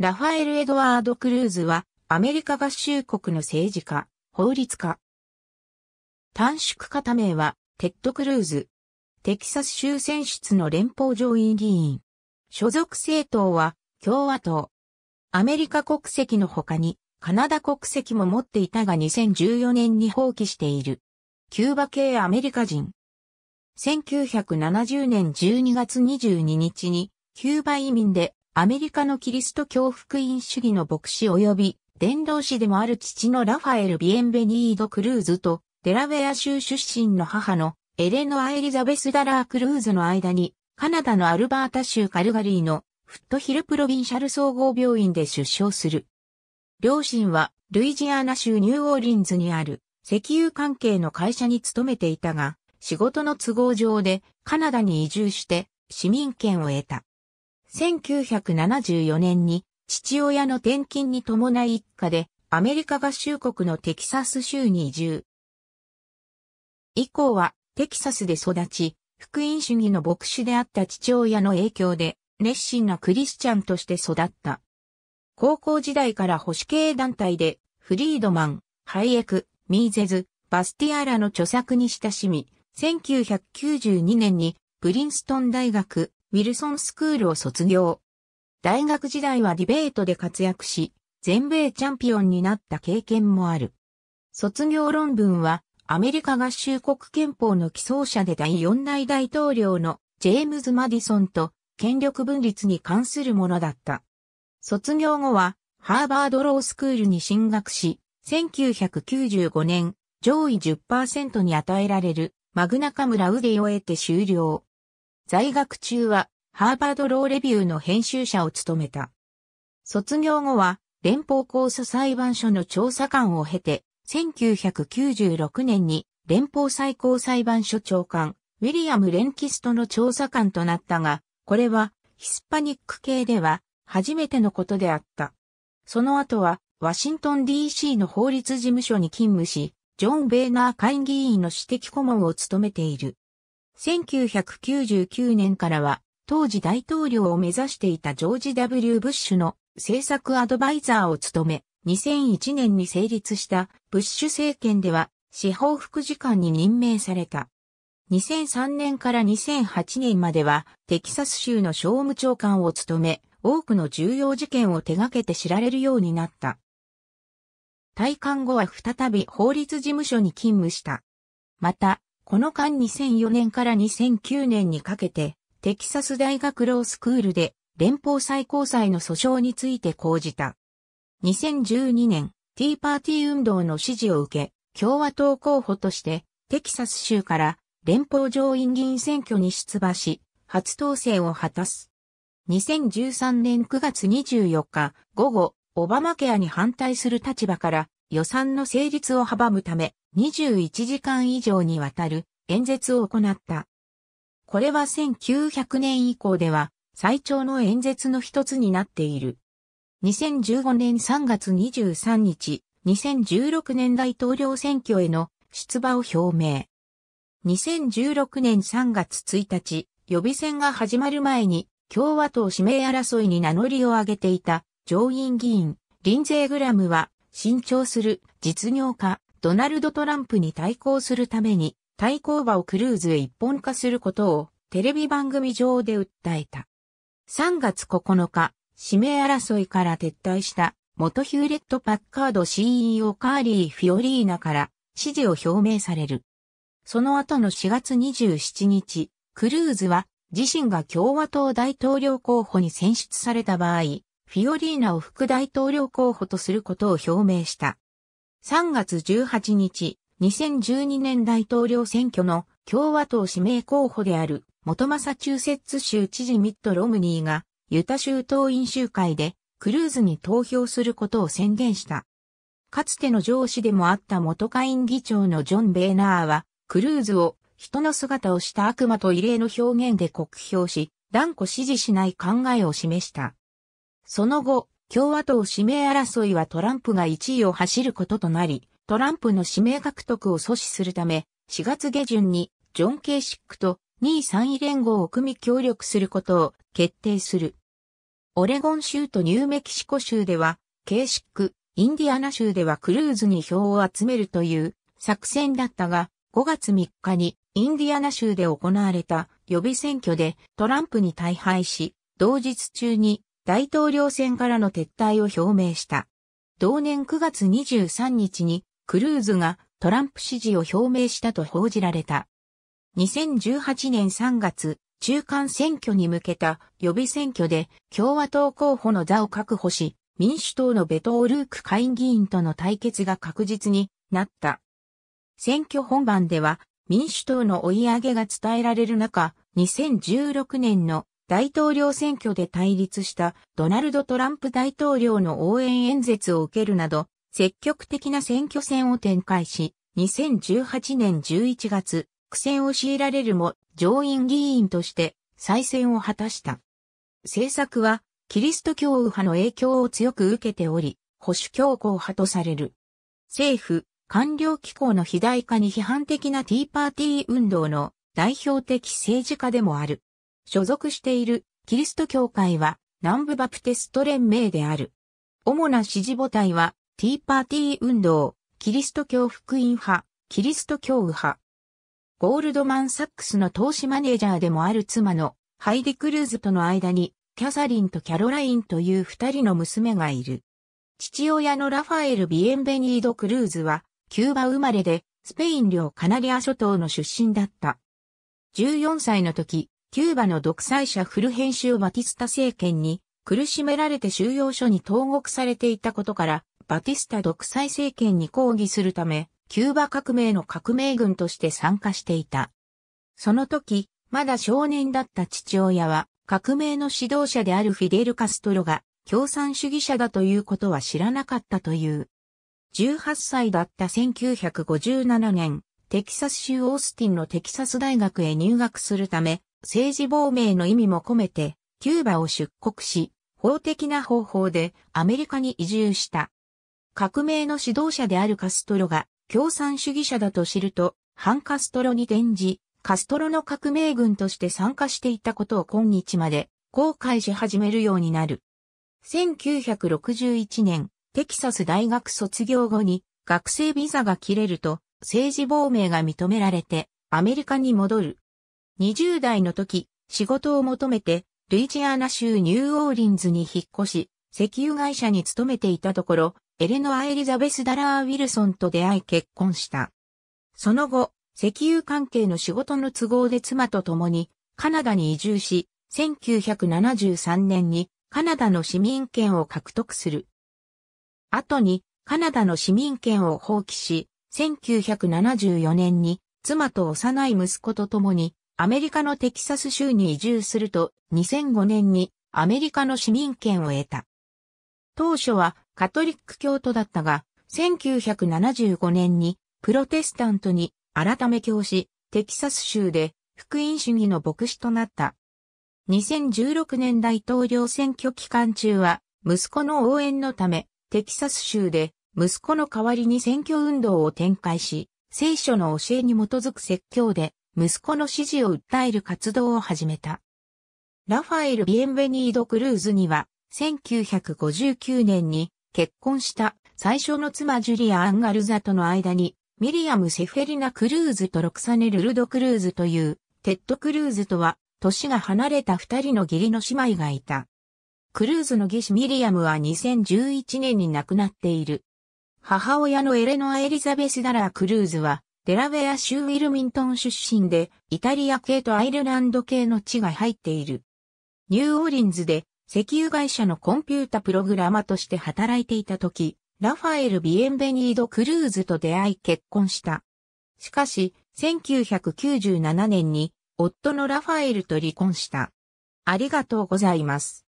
ラファエル・エドワード・クルーズは、アメリカ合衆国の政治家、法律家。短縮型名は、テッド・クルーズ。テキサス州選出の連邦上院議員。所属政党は、共和党。アメリカ国籍の他に、カナダ国籍も持っていたが2014年に放棄している。キューバ系アメリカ人。1970年12月22日に、キューバ移民でアメリカのキリスト教福音主義の牧師及び伝道師でもある父のラファエル・ビエンベニード・クルーズとデラウェア州出身の母のエレノア・エリザベス・ダラー・クルーズの間にカナダのアルバータ州カルガリーのフットヒルプロビンシャル総合病院で出生する。両親はルイジアナ州ニューオーリンズにある石油関係の会社に勤めていたが、仕事の都合上でカナダに移住して市民権を得た。1974年に父親の転勤に伴い一家でアメリカ合衆国のテキサス州に移住。以降はテキサスで育ち、福音主義の牧師であった父親の影響で熱心なクリスチャンとして育った。高校時代から保守系団体でフリードマン、ハイエク、ミーゼズ、バスティアラの著作に親しみ、1992年にプリンストン大学ウィルソンスクールを卒業。大学時代はディベートで活躍し、全米チャンピオンになった経験もある。卒業論文は、アメリカ合衆国憲法の起草者で第4代大統領のジェームズ・マディソンと権力分立に関するものだった。卒業後は、ハーバードロースクールに進学し、1995年、上位10%に与えられるマグナカムラウディを得て終了。在学中はハーバードローレビューの編集者を務めた。卒業後は連邦控訴裁判所の調査官を経て、1996年に連邦最高裁判所長官、ウィリアム・レンキストの調査官となったが、これはヒスパニック系では初めてのことであった。その後はワシントン DC の法律事務所に勤務し、ジョン・ベーナー会議員の指摘顧問を務めている。1999年からは、当時大統領を目指していたジョージ W. ブッシュの政策アドバイザーを務め、2001年に成立したブッシュ政権では司法副次官に任命された。2003年から2008年まではテキサス州の商務長官を務め、多くの重要事件を手掛けて知られるようになった。退官後は再び法律事務所に勤務した。また、この間2004年から2009年にかけて、テキサス大学ロースクールで連邦最高裁の訴訟について講じた。2012年、ティーパーティー運動の支持を受け、共和党候補として、テキサス州から連邦上院議員選挙に出馬し、初当選を果たす。2013年9月24日午後、オバマケアに反対する立場から予算の成立を阻むため、21時間以上にわたる演説を行った。これは1900年以降では最長の演説の一つになっている。2015年3月23日、2016年大統領選挙への出馬を表明。2016年3月1日、予備選が始まる前に共和党指名争いに名乗りを上げていた上院議員、リンゼー・グラムは新調する実業家ドナルド・トランプに対抗するために、対抗馬をクルーズへ一本化することをテレビ番組上で訴えた。3月9日、指名争いから撤退した元ヒューレット・パッカード CEO カーリー・フィオリーナから支持を表明される。その後の4月27日、クルーズは自身が共和党大統領候補に選出された場合、フィオリーナを副大統領候補とすることを表明した。3月18日、2012年大統領選挙の共和党指名候補である元マサチューセッツ州知事ミット・ロムニーがユタ州党員集会でクルーズに投票することを宣言した。かつての上司でもあった元下院議長のジョン・ベーナーはクルーズを人の姿をした悪魔と異例の表現で酷評し、断固支持しない考えを示した。その後、共和党指名争いはトランプが1位を走ることとなり、トランプの指名獲得を阻止するため、4月下旬にジョン・ケーシックと2位3位連合を組み協力することを決定する。オレゴン州とニューメキシコ州では、ケーシック、インディアナ州ではクルーズに票を集めるという作戦だったが、5月3日にインディアナ州で行われた予備選挙でトランプに大敗し、同日中に大統領選からの撤退を表明した。同年9月23日にクルーズがトランプ支持を表明したと報じられた。2018年3月、中間選挙に向けた予備選挙で共和党候補の座を確保し、民主党のベトールーク下院議員との対決が確実になった。選挙本番では民主党の追い上げが伝えられる中、2016年の大統領選挙で対立したドナルド・トランプ大統領の応援演説を受けるなど、積極的な選挙戦を展開し、2018年11月、苦戦を強いられるも上院議員として再選を果たした。政策はキリスト教右派の影響を強く受けており、保守強硬派とされる。政府、官僚機構の肥大化に批判的なティーパーティー運動の代表的政治家でもある。所属しているキリスト教会は南部バプテスト連盟である。主な支持母体はティーパーティー運動、キリスト教福音派、キリスト教右派。ゴールドマン・サックスの投資マネージャーでもある妻のハイディ・クルーズとの間にキャサリンとキャロラインという二人の娘がいる。父親のラファエル・ビエンベニード・クルーズはキューバ生まれでスペイン領カナリア諸島の出身だった。14歳の時、キューバの独裁者フル編集バティスタ政権に苦しめられて収容所に投獄されていたことから、バティスタ独裁政権に抗議するため、キューバ革命の革命軍として参加していた。その時、まだ少年だった父親は、革命の指導者であるフィデル・カストロが、共産主義者だということは知らなかったという。18歳だった1957年、テキサス州オースティンのテキサス大学へ入学するため、政治亡命の意味も込めて、キューバを出国し、法的な方法でアメリカに移住した。革命の指導者であるカストロが共産主義者だと知ると、反カストロに転じ、カストロの革命軍として参加していたことを今日まで後悔し始めるようになる。1961年、テキサス大学卒業後に学生ビザが切れると政治亡命が認められてアメリカに戻る。20代の時、仕事を求めて、ルイジアナ州ニューオーリンズに引っ越し、石油会社に勤めていたところ、エレノア・エリザベス・ダラー・ウィルソンと出会い結婚した。その後、石油関係の仕事の都合で妻と共にカナダに移住し、1973年にカナダの市民権を獲得する。後にカナダの市民権を放棄し、1974年に妻と幼い息子と共にアメリカのテキサス州に移住すると、2005年にアメリカの市民権を得た。当初はカトリック教徒だったが、1975年にプロテスタントに改め教師、テキサス州で福音主義の牧師となった。2016年大統領選挙期間中は、息子の応援のため、テキサス州で息子の代わりに選挙運動を展開し、聖書の教えに基づく説教で息子の支持を訴える活動を始めた。ラファエル・ビエンベニード・クルーズには、1959年に結婚した最初の妻ジュリア・アンガルザとの間に、ミリアム・セフェリナ・クルーズとロクサネ・ルルド・クルーズという、テッド・クルーズとは、年が離れた二人の義理の姉妹がいた。クルーズの義姉ミリアムは2011年に亡くなっている。母親のエレノア・エリザベス・ダラー・クルーズは、デラウェア州ウィルミントン出身で、イタリア系とアイルランド系の地が入っている。ニューオーリンズで石油会社のコンピュータプログラマとして働いていた時、ラファエル・ビエンベニード・クルーズと出会い結婚した。しかし、1997年に夫のラファエルと離婚した。ありがとうございます。